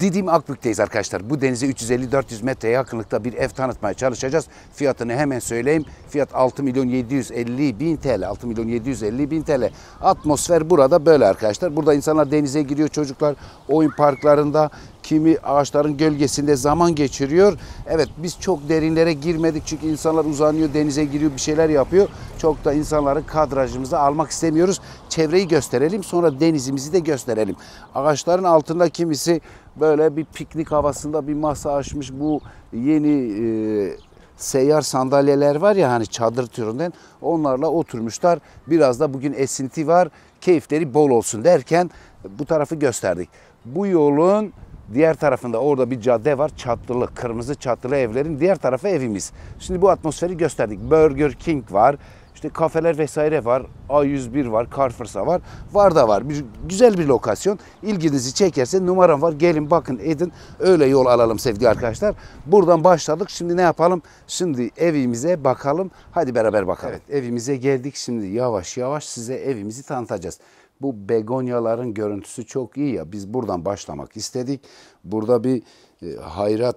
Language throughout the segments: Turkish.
Didim Akbük'teyiz arkadaşlar. Bu denize 350-400 metre yakınlıkta bir ev tanıtmaya çalışacağız. Fiyatını hemen söyleyeyim. Fiyat 6 milyon 750 bin TL. 6 milyon 750 bin TL. Atmosfer burada böyle arkadaşlar. Burada insanlar denize giriyor çocuklar. Oyun parklarında kimi ağaçların gölgesinde zaman geçiriyor. Evet biz çok derinlere girmedik çünkü insanlar uzanıyor, denize giriyor, bir şeyler yapıyor. Çok da insanları kadrajımıza almak istemiyoruz. Çevreyi gösterelim, sonra denizimizi de gösterelim. Ağaçların altında kimisi böyle bir piknik havasında bir masa açmış. Bu yeni e, seyyar sandalyeler var ya hani çadır türünden onlarla oturmuşlar. Biraz da bugün esinti var. Keyifleri bol olsun derken bu tarafı gösterdik. Bu yolun Diğer tarafında orada bir cadde var. çatılı kırmızı çatılı evlerin diğer tarafı evimiz. Şimdi bu atmosferi gösterdik. Burger King var. İşte kafeler vesaire var. A101 var, Carrefour'sa var. Var da var. Bir, güzel bir lokasyon. İlginizi çekerse numaram var. Gelin bakın edin. Öyle yol alalım sevgili arkadaşlar. Buradan başladık. Şimdi ne yapalım? Şimdi evimize bakalım. Hadi beraber bakalım. Evet, evimize geldik. Şimdi yavaş yavaş size evimizi tanıtacağız. Bu begonyaların görüntüsü çok iyi ya. Biz buradan başlamak istedik. Burada bir e, hayrat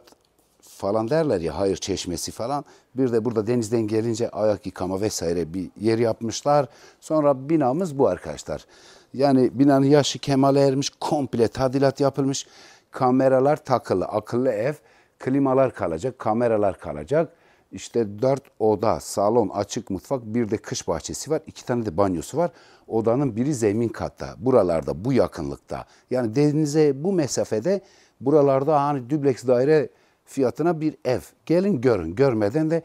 falan derler ya hayır çeşmesi falan. Bir de burada denizden gelince ayak yıkama vesaire bir yer yapmışlar. Sonra binamız bu arkadaşlar. Yani binanın yaşı kemale ermiş, komple tadilat yapılmış. Kameralar takılı, akıllı ev, klimalar kalacak, kameralar kalacak. İşte dört oda, salon, açık mutfak, bir de kış bahçesi var. iki tane de banyosu var. Odanın biri zemin katta. Buralarda, bu yakınlıkta. Yani denize bu mesafede buralarda hani dübleks daire fiyatına bir ev. Gelin görün. Görmeden de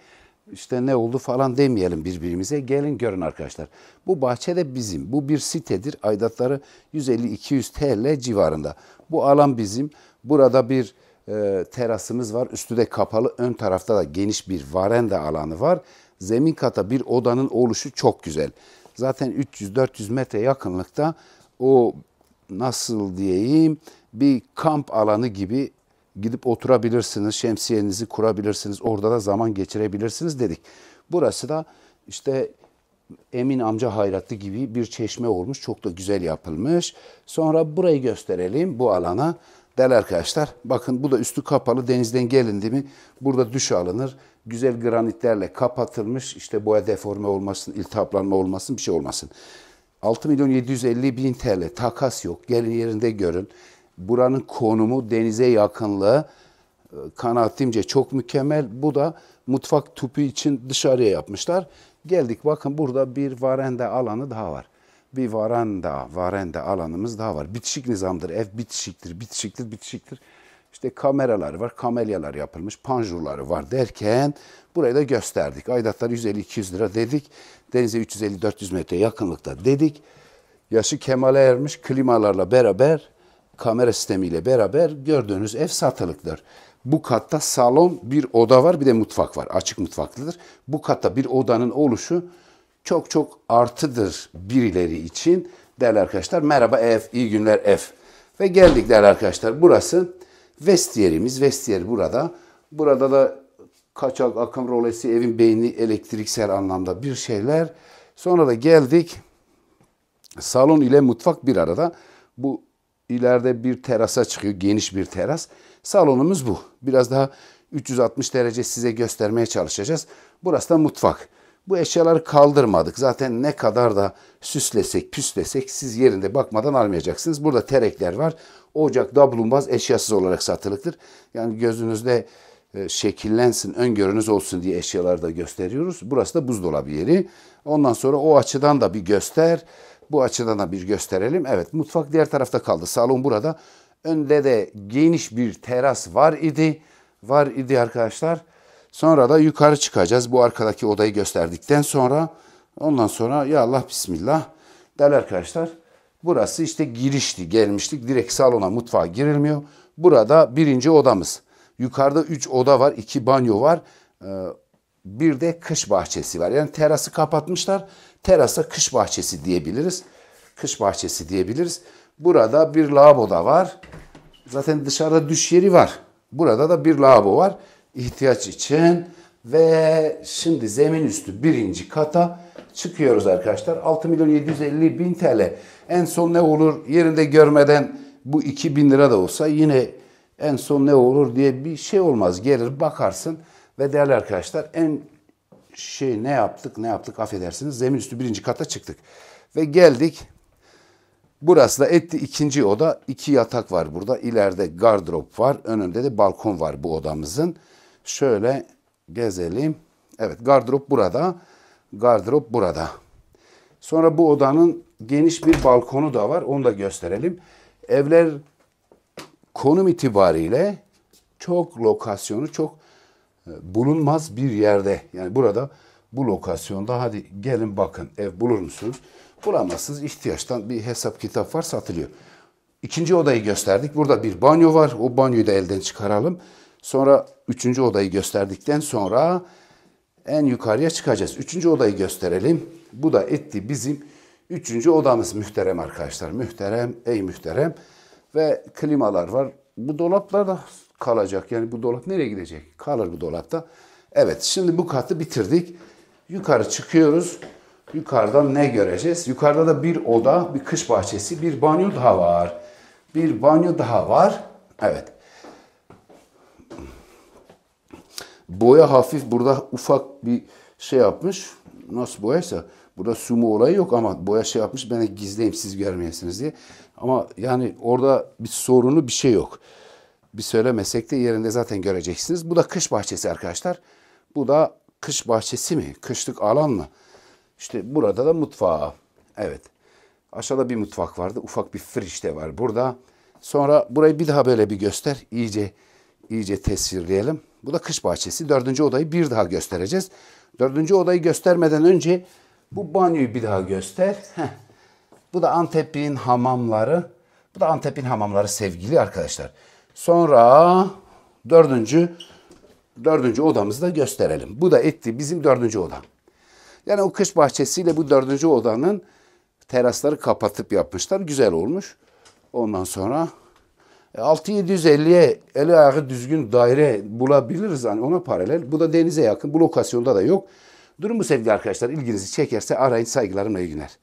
işte ne oldu falan demeyelim birbirimize. Gelin görün arkadaşlar. Bu bahçe de bizim. Bu bir sitedir. Aidatları 150-200 TL civarında. Bu alan bizim. Burada bir e, terasımız var. Üstü de kapalı. Ön tarafta da geniş bir varenda alanı var. Zemin kata bir odanın oluşu çok güzel. Zaten 300-400 metre yakınlıkta o nasıl diyeyim bir kamp alanı gibi gidip oturabilirsiniz, şemsiyenizi kurabilirsiniz, orada da zaman geçirebilirsiniz dedik. Burası da işte Emin amca hayratı gibi bir çeşme olmuş. Çok da güzel yapılmış. Sonra burayı gösterelim bu alana. Değerli arkadaşlar bakın bu da üstü kapalı denizden gelindi mi burada duş alınır. Güzel granitlerle kapatılmış işte boya deforme olmasın, iltihaplanma olmasın bir şey olmasın. 6 milyon 750 bin TL takas yok. Gelin yerinde görün. Buranın konumu denize yakınlığı e, kanaatimce çok mükemmel. Bu da mutfak tüpü için dışarıya yapmışlar. Geldik bakın burada bir varende alanı daha var bir varanda, varanda alanımız daha var. Bitişik nizamdır. Ev bitişiktir, bitişiktir, bitişiktir. İşte kameralar var, kamelyalar yapılmış, panjurları var derken burayı da gösterdik. Aidatları 150-200 lira dedik. Denize 350-400 metre yakınlıkta dedik. Yaşı kemale ermiş klimalarla beraber, kamera sistemiyle beraber gördüğünüz ev satılıktır. Bu katta salon, bir oda var, bir de mutfak var. Açık mutfaklıdır. Bu katta bir odanın oluşu çok çok artıdır birileri için değerli arkadaşlar. Merhaba F, iyi günler F. Ve geldik değerli arkadaşlar. Burası vestiyerimiz. Vestiyer burada. Burada da kaçak, akım rolesi, evin beyni, elektriksel anlamda bir şeyler. Sonra da geldik. Salon ile mutfak bir arada. Bu ileride bir terasa çıkıyor. Geniş bir teras. Salonumuz bu. Biraz daha 360 derece size göstermeye çalışacağız. Burası da mutfak. Bu eşyaları kaldırmadık. Zaten ne kadar da süslesek, püslesek siz yerinde bakmadan almayacaksınız. Burada terekler var. Ocak da bulunmaz eşyasız olarak satılıktır. Yani gözünüzde e, şekillensin, öngörünüz olsun diye eşyaları da gösteriyoruz. Burası da buzdolabı yeri. Ondan sonra o açıdan da bir göster. Bu açıdan da bir gösterelim. Evet mutfak diğer tarafta kaldı. Salon burada. Önde de geniş bir teras var idi. Var idi arkadaşlar. Sonra da yukarı çıkacağız. Bu arkadaki odayı gösterdikten sonra ondan sonra ya Allah bismillah değerli arkadaşlar. Burası işte girişti, gelmiştik. Direkt salona, mutfağa girilmiyor. Burada birinci odamız. Yukarıda üç oda var, iki banyo var. Ee, bir de kış bahçesi var. Yani terası kapatmışlar. Terasa kış bahçesi diyebiliriz. Kış bahçesi diyebiliriz. Burada bir lavabo da var. Zaten dışarıda düş yeri var. Burada da bir lavabo var ihtiyaç için ve şimdi zemin üstü birinci kata çıkıyoruz arkadaşlar. 6 milyon 750 bin TL. En son ne olur yerinde görmeden bu 2 bin lira da olsa yine en son ne olur diye bir şey olmaz. Gelir bakarsın ve değerli arkadaşlar en şey ne yaptık ne yaptık affedersiniz. Zemin üstü birinci kata çıktık. Ve geldik. Burası da etti ikinci oda. iki yatak var burada. İleride gardırop var. Önünde de balkon var bu odamızın. Şöyle gezelim. Evet gardırop burada. Gardırop burada. Sonra bu odanın geniş bir balkonu da var. Onu da gösterelim. Evler konum itibariyle çok lokasyonu çok e, bulunmaz bir yerde. Yani burada bu lokasyonda hadi gelin bakın ev bulur musunuz? Bulamazsınız. İhtiyaçtan bir hesap kitap var satılıyor. İkinci odayı gösterdik. Burada bir banyo var. O banyoyu da elden çıkaralım. Sonra üçüncü odayı gösterdikten sonra en yukarıya çıkacağız. Üçüncü odayı gösterelim. Bu da etti bizim üçüncü odamız mühterem arkadaşlar. mühterem, ey mühterem. Ve klimalar var. Bu dolaplar da kalacak. Yani bu dolap nereye gidecek? Kalır bu dolapta. Evet şimdi bu katı bitirdik. Yukarı çıkıyoruz. Yukarıda ne göreceğiz? Yukarıda da bir oda, bir kış bahçesi, bir banyo daha var. Bir banyo daha var. Evet. boya hafif burada ufak bir şey yapmış. Nasıl boyaysa burada sumo olayı yok ama boya şey yapmış ben gizleyeyim siz görmeyesiniz diye. Ama yani orada bir sorunu bir şey yok. Bir söylemesek de yerinde zaten göreceksiniz. Bu da kış bahçesi arkadaşlar. Bu da kış bahçesi mi? Kışlık alan mı? İşte burada da mutfağı. Evet. Aşağıda bir mutfak vardı. Ufak bir friş de var burada. Sonra burayı bir daha böyle bir göster. İyice iyice tasvirleyelim. Bu da kış bahçesi. Dördüncü odayı bir daha göstereceğiz. Dördüncü odayı göstermeden önce bu banyoyu bir daha göster. Heh. Bu da Antep'in hamamları. Bu da Antep'in hamamları sevgili arkadaşlar. Sonra dördüncü dördüncü odamızı da gösterelim. Bu da etti bizim dördüncü oda. Yani o kış bahçesiyle bu dördüncü odanın terasları kapatıp yapmışlar. Güzel olmuş. Ondan sonra 6 e, eli ayağı düzgün daire bulabiliriz. Hani ona paralel. Bu da denize yakın. Bu lokasyonda da yok. Durum bu sevgili arkadaşlar. İlginizi çekerse arayın. Saygılarımla iyi günler.